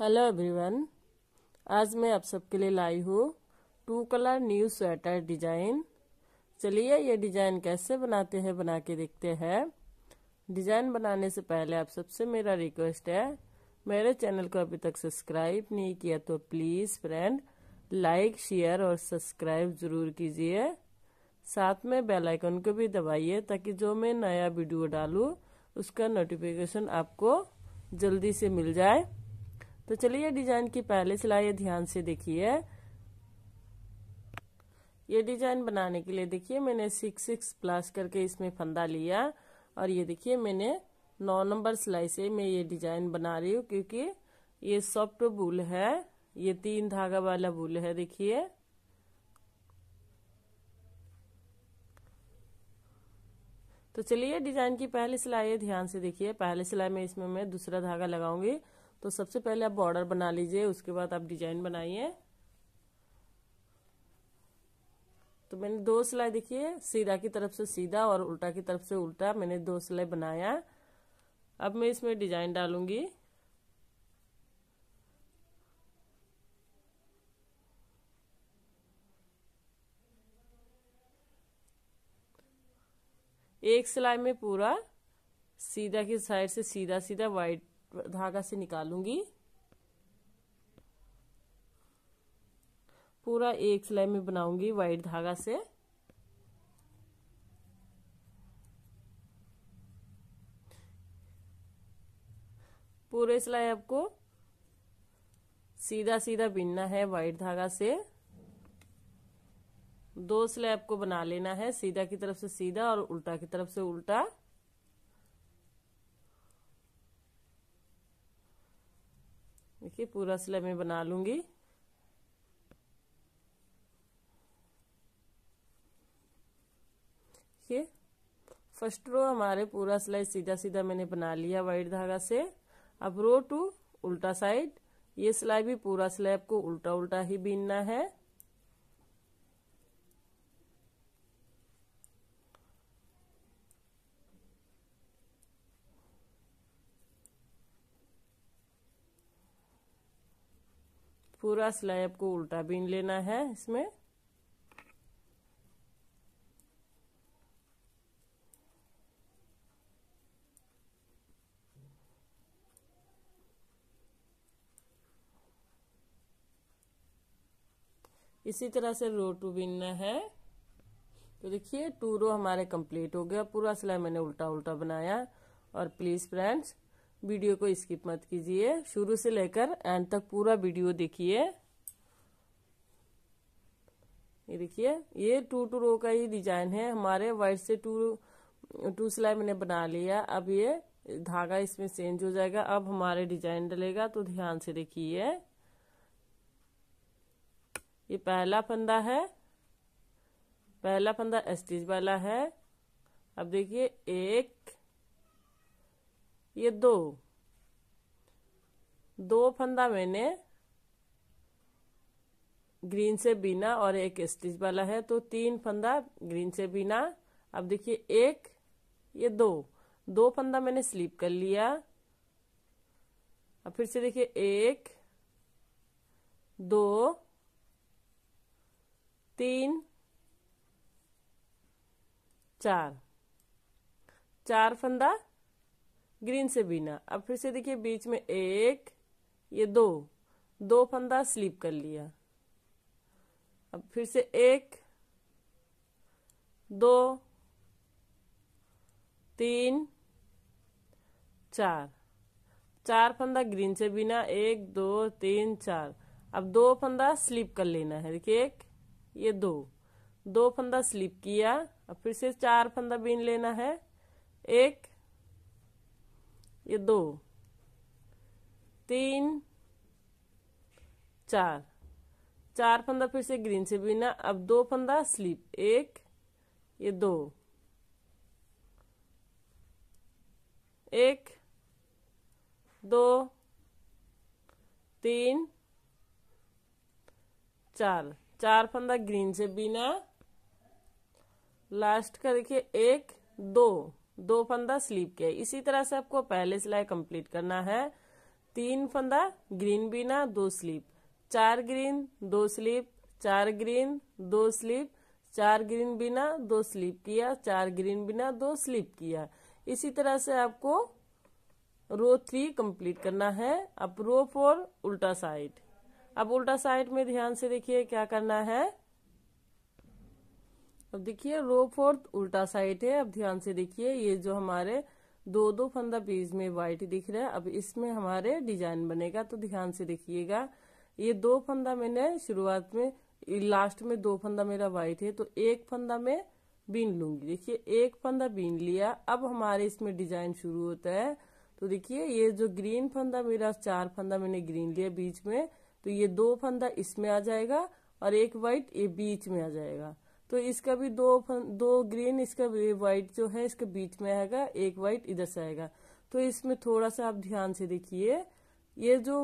hello everyone आज मैं आप सबके लिए लाई हूँ two colour new sweater design चलिए ये डिजाइन कैसे बनाते हैं बना के देखते हैं डिजाइन बनाने से पहले आप सबसे मेरा रिक्वेस्ट है मेरे चैनल को अभी तक सब्सक्राइब नहीं किया तो प्लीज फ्रेंड लाइक शेयर और सब्सक्राइब जरूर कीजिए साथ में बेल आइकन को भी दबाइए ताकि जो मैं नया वीडियो डालूँ उसका नोटिफिकेशन आपको जल्दी से मिल जाए तो चलिए डिजाइन की पहले सिलाई ध्यान से देखिए ये डिजाइन बनाने के लिए देखिए मैंने सिक्स सिक्स प्लस करके इसमें फंदा लिया और ये देखिए मैंने नौ नंबर सिलाई से मैं ये डिजाइन बना रही हूँ क्योंकि ये सॉफ्ट बुल है ये तीन धागा वाला बुल है देखिए तो चलिए डिजाइन की पहली सिलाई ध्यान से देखिए पहले सिलाई में इसमें मैं दूसरा धागा लगाऊंगी तो सबसे पहले आप बॉर्डर बना लीजिए उसके बाद आप डिजाइन बनाइए तो मैंने दो सिलाई देखिए सीधा की तरफ से सीधा और उल्टा की तरफ से उल्टा मैंने दो सिलाई बनाया अब मैं इसमें डिजाइन डालूंगी एक सिलाई में पूरा सीधा की साइड से सीधा सीधा वाइट धागा से निकालूंगी पूरा एक सिलाई में बनाऊंगी वाइट धागा से पूरे सिलाई आपको सीधा सीधा बिनना है वाइट धागा से दो सिलाई आपको बना लेना है सीधा की तरफ से सीधा और उल्टा की तरफ से उल्टा देखिए पूरा सिलाई मैं बना लूंगी देखिए फर्स्ट रो हमारे पूरा सिलाई सीधा सीधा मैंने बना लिया वाइट धागा से अब रो टू उल्टा साइड ये सिलाई भी पूरा सिलाई आपको उल्टा उल्टा ही बीनना है पूरा सिलाई आपको उल्टा बीन लेना है इसमें इसी तरह से रो टू बीनना है तो देखिए टू रो हमारे कंप्लीट हो गया पूरा सिलाई मैंने उल्टा उल्टा बनाया और प्लीज फ्रेंड्स वीडियो को स्किप मत कीजिए शुरू से लेकर एंड तक पूरा वीडियो देखिए ये देखिए ये टू टू रो का ही डिजाइन है हमारे वाइट से टू टू सिलाई मैंने बना लिया अब ये धागा इसमें चेंज हो जाएगा अब हमारे डिजाइन डलेगा तो ध्यान से देखिए ये पहला फंदा है पहला फंदा स्टिच वाला है अब देखिए एक ये दो दो फंदा मैंने ग्रीन से बीना और एक स्टिच वाला है तो तीन फंदा ग्रीन से बीना अब देखिए एक ये दो दो फंदा मैंने स्लीप कर लिया अब फिर से देखिए एक दो तीन चार चार फंदा ग्रीन से बीना अब फिर से देखिए बीच में एक ये दो दो फंदा स्लिप कर लिया अब फिर से एक दो तीन चार चार फंदा ग्रीन से बिना एक दो तीन चार अब दो फंदा स्लिप कर लेना है देखिए एक ये दो दो फंदा स्लिप किया अब फिर से चार फंदा बीन लेना है एक ये दो तीन चार चार फंदा फिर से ग्रीन से बिना अब दो फंदा स्लिप एक ये दो एक दो तीन चार चार फंदा ग्रीन से बिना लास्ट का देखिए एक दो दो फंदा स्लीप के इसी तरह से आपको पहले सिलाई कंप्लीट करना है तीन फंदा ग्रीन बिना दो स्लीप चार ग्रीन दो स्लीप चार ग्रीन दो स्लीप चार ग्रीन बिना दो स्लीप किया चार ग्रीन बिना दो स्लीप किया इसी तरह से आपको रो थ्री कंप्लीट करना है अब रो फोर उल्टा साइड अब उल्टा साइड में ध्यान से देखिए क्या करना है अब देखिए रो फोर्थ उल्टा साइड है अब ध्यान से देखिए ये जो हमारे दो दो फंदा पीस में व्हाइट दिख रहा है अब इसमें हमारे डिजाइन बनेगा तो ध्यान से देखिएगा ये दो फंदा मैंने शुरुआत में लास्ट में दो फंदा मेरा व्हाइट है तो एक फंदा मैं बीन लूंगी देखिए एक फंदा बीन लिया अब हमारे इसमें डिजाइन शुरू होता है तो देखिए ये जो ग्रीन फंदा मेरा चार फंदा मैंने ग्रीन लिया बीच में तो ये दो फंदा इसमें आ जाएगा और एक व्हाइट ये बीच में आ जाएगा तो इसका भी दो दो ग्रीन इसका व्हाइट जो है इसका बीच में आएगा एक व्हाइट इधर से आएगा तो इसमें थोड़ा सा आप ध्यान से देखिए ये जो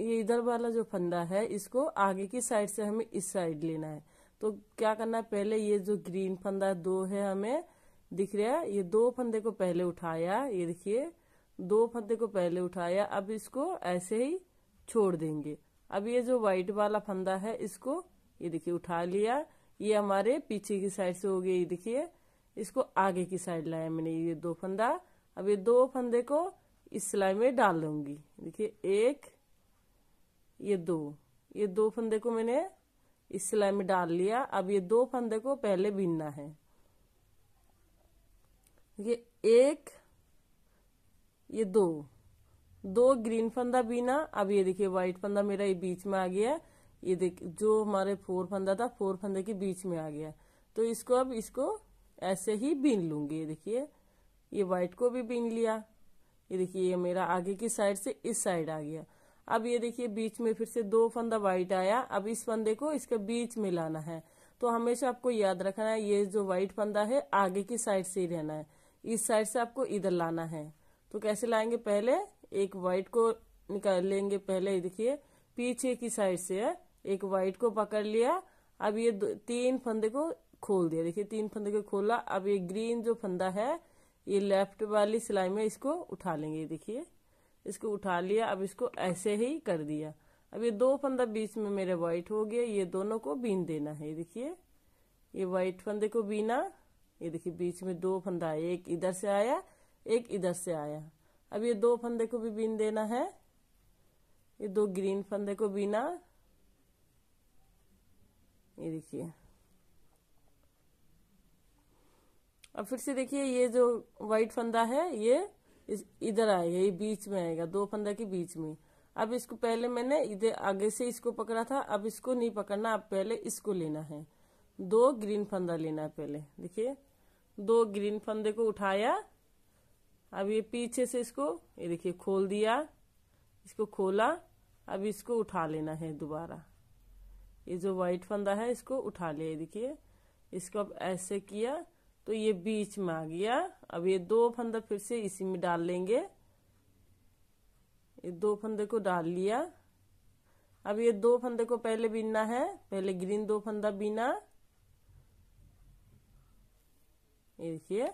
ये इधर वाला जो फंदा है इसको आगे की साइड से हमें इस साइड लेना है तो क्या करना है पहले ये जो ग्रीन फंदा दो है हमें दिख रहा है ये दो फंदे को पहले उठाया ये देखिए दो फंदे को पहले उठाया अब इसको ऐसे ही छोड़ देंगे अब ये जो व्हाइट वाला फंदा है इसको ये देखिए उठा लिया ये हमारे पीछे की साइड से हो गई देखिए इसको आगे की साइड लाया मैंने ये दो फंदा अब ये दो फंदे को इस सिलाई में डाल दूंगी देखिए एक ये दो ये दो फंदे को मैंने इस सिलाई में डाल लिया अब ये दो फंदे को पहले बीनना है देखिए एक ये दो दो ग्रीन फंदा बीना अब ये देखिए व्हाइट फंदा मेरा ये बीच में आ गया है ये देख जो हमारे फोर फंदा था फोर फंदे के बीच में आ गया तो इसको अब इसको ऐसे ही बीन लूंगी ये देखिए ये व्हाइट को भी बीन लिया ये देखिए ये मेरा आगे की साइड से इस साइड आ गया अब ये देखिए बीच में फिर से दो फंदा व्हाइट आया अब इस फंदे को इसके बीच में लाना है तो हमेशा आपको याद रखना है ये जो व्हाइट फंदा है आगे की साइड से ही रहना है इस साइड से आपको इधर लाना है तो कैसे लाएंगे पहले एक वाइट को निकाल लेंगे पहले देखिए पीछे की साइड से है एक व्हाइट को पकड़ लिया अब ये तीन फंदे को खोल दिया देखिए तीन फंदे को खोला अब ये ग्रीन जो फंदा है ये लेफ्ट वाली सिलाई में इसको उठा लेंगे देखिए इसको उठा लिया अब इसको ऐसे ही कर दिया अब ये दो फंदा बीच में मेरे व्हाइट हो गया ये दोनों को बीन देना है देखिए ये व्हाइट फंदे को बीना ये देखिए बीच में दो फंदा आया एक इधर से आया एक इधर से आया अब ये दो फंदे को भी बीन देना है ये दो ग्रीन फंदे को बीना ये देखिए अब फिर से देखिए ये जो व्हाइट फंदा है ये इधर आएगा ये बीच में आएगा दो फंदा के बीच में अब इसको पहले मैंने इधर आगे से इसको पकड़ा था अब इसको नहीं पकड़ना अब पहले इसको लेना है दो ग्रीन फंदा लेना है पहले देखिए दो ग्रीन फंदे को उठाया अब ये पीछे से इसको ये देखिए खोल दिया इसको खोला अब इसको उठा लेना है दोबारा ये जो वाइट फंदा है इसको उठा लिया देखिए इसको अब ऐसे किया तो ये बीच में आ गया अब ये दो फंदा फिर से इसी में डाल लेंगे ये दो फंदे को डाल लिया अब ये दो फंदे को पहले बीनना है पहले ग्रीन दो फंदा बीना ये देखिए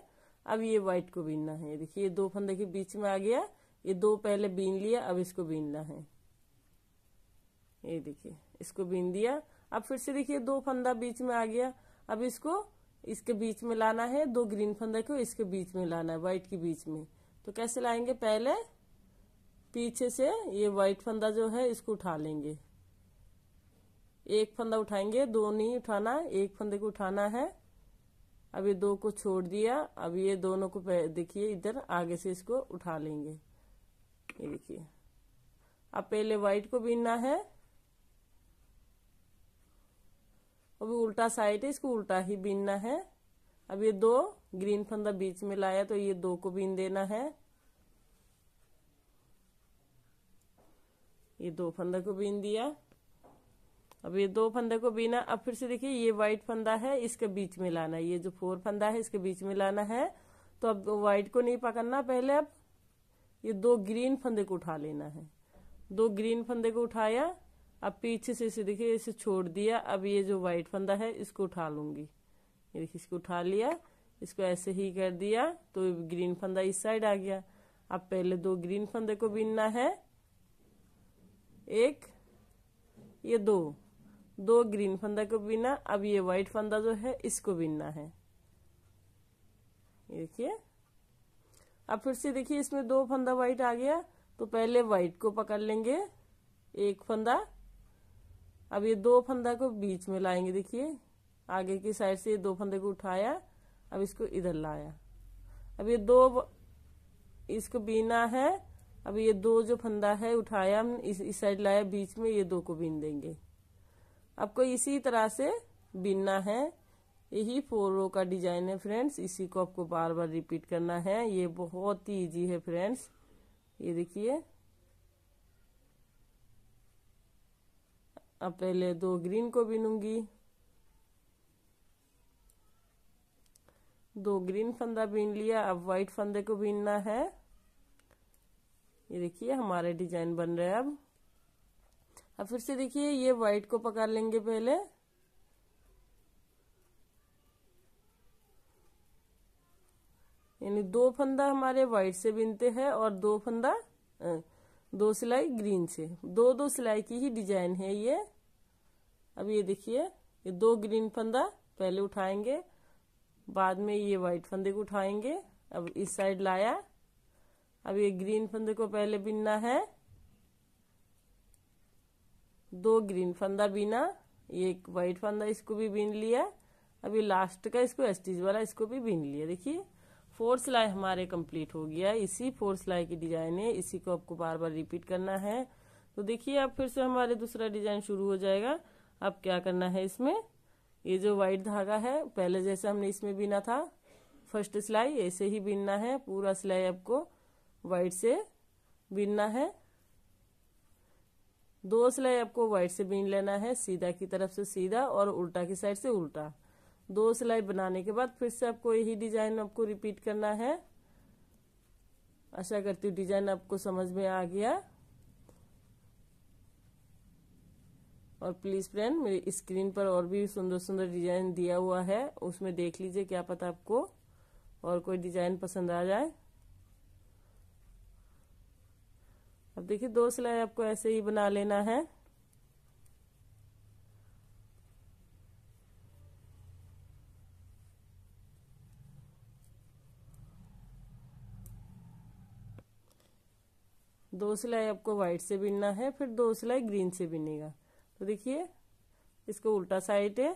अब ये व्हाइट को बीनना है देखिए ये दो फंदे के बीच में आ गया ये दो पहले बीन लिया अब इसको बीनना है ये देखिए इसको बीन दिया अब फिर से देखिए दो फंदा बीच में आ गया अब इसको इसके बीच में लाना है दो ग्रीन फंदा को इसके बीच में लाना है व्हाइट के बीच में तो कैसे लाएंगे पहले पीछे से ये व्हाइट फंदा जो है इसको उठा लेंगे एक फंदा उठाएंगे दो नहीं उठाना एक फंदे को उठाना है अब ये दो को छोड़ दिया अब ये दोनों को देखिए इधर आगे से इसको उठा लेंगे ये देखिए अब पहले व्हाइट को बीनना है अभी उल्टा साइड है इसको उल्टा ही बीनना है अब ये दो ग्रीन फंदा बीच में लाया तो ये दो को बीन देना है ये दो फंदे को बीन दिया अब ये दो फंदे को बीना अब फिर से देखिए ये व्हाइट फंदा है इसके बीच में लाना है ये जो फोर फंदा है इसके बीच में लाना है तो अब व्हाइट को नहीं पकड़ना पहले अब ये दो ग्रीन फंदे को उठा लेना है दो ग्रीन फंदे को उठाया अब पीछे से इसे देखिए इसे छोड़ दिया अब ये जो व्हाइट फंदा है इसको उठा लूंगी ये देखिए इसको उठा लिया इसको ऐसे ही कर दिया तो ग्रीन फंदा इस साइड आ गया अब पहले दो ग्रीन फंदे को बीनना है एक ये दो दो ग्रीन फंदा को बीना अब ये व्हाइट फंदा जो है इसको बीनना है देखिए अब फिर से देखिए इसमें दो फंदा व्हाइट आ गया तो पहले व्हाइट को पकड़ लेंगे एक फंदा अब ये दो फंदा को बीच में लाएंगे देखिए आगे की साइड से ये दो फंदे को उठाया अब इसको इधर लाया अब ये दो इसको बीना है अब ये दो जो फंदा है उठाया हम इस, इस साइड लाया बीच में ये दो को बीन देंगे आपको इसी तरह से बीनना है यही फोर रो का डिजाइन है फ्रेंड्स इसी को आपको बार बार रिपीट करना है ये बहुत ही ईजी है फ्रेंड्स ये देखिए अब पहले दो ग्रीन को बीनूंगी दो ग्रीन फंदा बीन लिया अब व्हाइट फंदे को बीनना है ये देखिए हमारे डिजाइन बन रहे हैं अब अब फिर से देखिए ये व्हाइट को पकड़ लेंगे पहले यानी दो फंदा हमारे व्हाइट से बीनते हैं और दो फंदा दो सिलाई ग्रीन से दो दो सिलाई की ही डिजाइन है ये अब ये देखिए ये दो ग्रीन फंदा पहले उठाएंगे बाद में ये वाइट फंदे को उठाएंगे अब इस साइड लाया अब ये ग्रीन फंदे को पहले बीनना है दो ग्रीन फंदा ये एक व्हाइट फंदा इसको भी बीन लिया अभी लास्ट का इसको एस्टिच वाला इसको भी बीन लिया देखिए फोर सिलाई हमारे कंप्लीट हो गया इसी फोर सिलाई की डिजाइन है इसी को आपको बार बार रिपीट करना है तो देखिए अब फिर से हमारे दूसरा डिजाइन शुरू हो जाएगा अब क्या करना है इसमें ये जो वाइट धागा है पहले जैसे हमने इसमें बीना था फर्स्ट सिलाई ऐसे ही बीनना है पूरा सिलाई आपको वाइट से बीनना है दो सिलाई आपको वाइट से बीन लेना है सीधा की तरफ से सीधा और उल्टा की साइड से उल्टा दो सिलाई बनाने के बाद फिर से आपको यही डिजाइन आपको रिपीट करना है आशा करती हूँ डिजाइन आपको समझ में आ गया और प्लीज फ्रेंड मेरे स्क्रीन पर और भी सुंदर सुंदर डिजाइन दिया हुआ है उसमें देख लीजिए क्या पता आपको और कोई डिजाइन पसंद आ जाए अब देखिए दो सिलाई आपको ऐसे ही बना लेना है दो सिलाई आपको व्हाइट से बिनना है फिर दो सिलाई ग्रीन से बिनेगा तो देखिए इसको उल्टा साइड है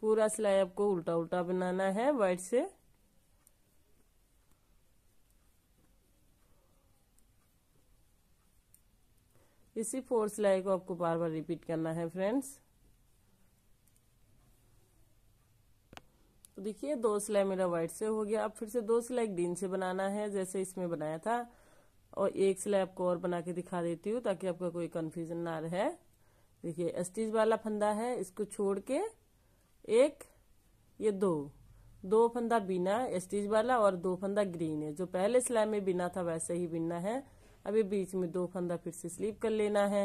पूरा सिलाई आपको उल्टा उल्टा बनाना है व्हाइट से इसी फोर सिलाई को आपको बार बार रिपीट करना है फ्रेंड्स तो देखिए दो सिलाई मेरा व्हाइट से हो गया अब फिर से दो सिलाई ग्रीन से बनाना है जैसे इसमें बनाया था और एक सिलाई आपको और बना के दिखा देती हूँ ताकि आपका कोई कन्फ्यूजन ना रहे देखिए स्टिच वाला फंदा है इसको छोड़ के एक ये दो दो फंदा बिना स्टिच वाला और दो फंदा ग्रीन है जो पहले सिलाई में बिना था वैसे ही बिना है अभी बीच में दो फंदा फिर से स्लीप कर लेना है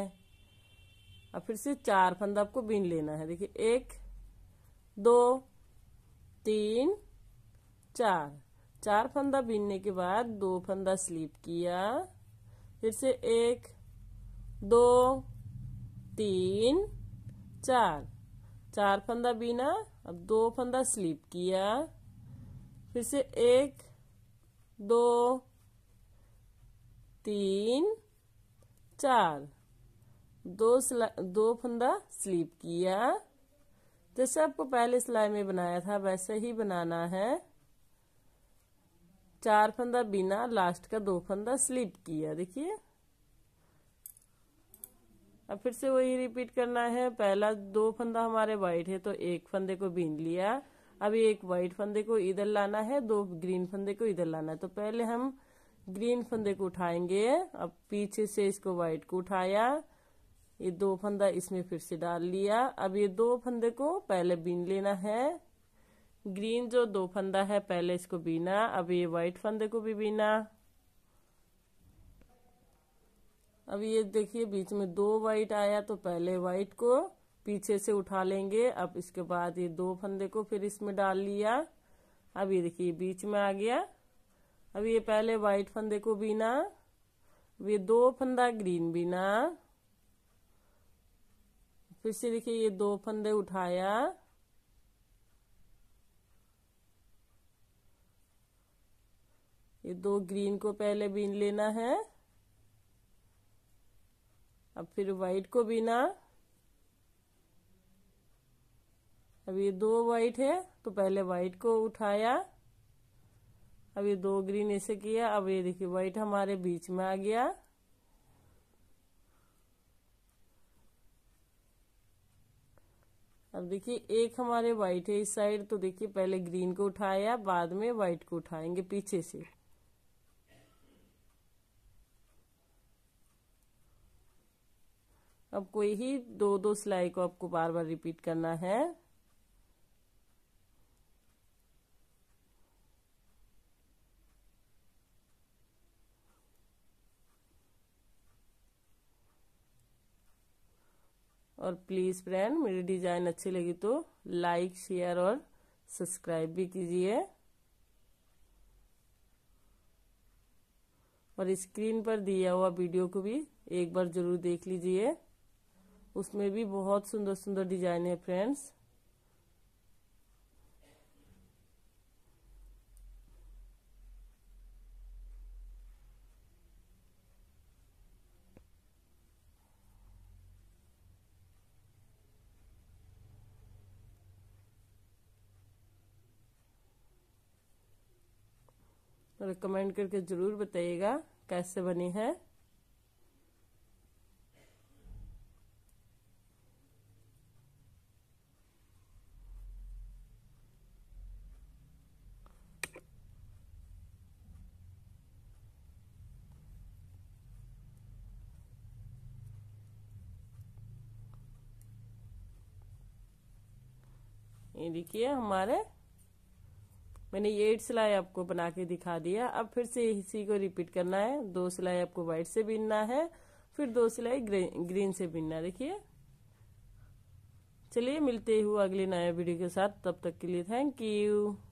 अब फिर से चार फंदा आपको बीन लेना है देखिए एक दो तीन चार चार फंदा बीनने के बाद दो फंदा स्लिप किया फिर से एक दो तीन चार चार फंदा बीना अब दो फंदा स्लिप किया फिर से एक दो तीन चार दो दो फंदा स्लीप किया जैसे आपको पहले सिलाई में बनाया था वैसे ही बनाना है चार फंदा बिना लास्ट का दो फंदा स्लिप किया देखिए अब फिर से वही रिपीट करना है पहला दो फंदा हमारे वाइट है तो एक फंदे को बीन लिया अब एक वाइट फंदे को इधर लाना है दो ग्रीन फंदे को इधर लाना है तो पहले हम ग्रीन फंदे को उठाएंगे अब पीछे से इसको वाइट को उठाया ये दो फंदा इसमें फिर से डाल लिया अब ये दो फंदे को पहले बीन लेना है ग्रीन जो दो फंदा है पहले इसको बीना अब ये व्हाइट फंदे को भी बीना अब ये देखिए बीच में दो व्हाइट आया तो पहले व्हाइट को पीछे से उठा लेंगे अब इसके बाद ये दो फंदे को फिर इसमें डाल लिया अब ये देखिए बीच में आ गया अब ये पहले व्हाइट फंदे को बीना अब ये दो फंदा ग्रीन बीना फिर से देखिए ये दो फंदे उठाया ये दो ग्रीन को पहले बीन लेना है अब फिर व्हाइट को बीना अब ये दो व्हाइट है तो पहले व्हाइट को उठाया अब ये दो ग्रीन ऐसे किया अब ये देखिए व्हाइट हमारे बीच में आ गया अब देखिए एक हमारे व्हाइट है इस साइड तो देखिए पहले ग्रीन को उठाया बाद में व्हाइट को उठाएंगे पीछे से अब कोई ही दो दो सिलाई को आपको बार बार रिपीट करना है और प्लीज फ्रेंड मेरी डिजाइन अच्छी लगी तो लाइक शेयर और सब्सक्राइब भी कीजिए और स्क्रीन पर दिया हुआ वीडियो को भी एक बार जरूर देख लीजिए उसमें भी बहुत सुंदर सुंदर डिजाइन है फ्रेंड्स और कमेंट करके ज़रूर बताइएगा कैसे बनी है ये देखिए हमारे मैंने ये एट सिलाई आपको बना के दिखा दिया अब फिर से इसी को रिपीट करना है दो सिलाई आपको व्हाइट से बीनना है फिर दो सिलाई ग्रीन से बीनना देखिए चलिए मिलते हुए अगले नए वीडियो के साथ तब तक के लिए थैंक यू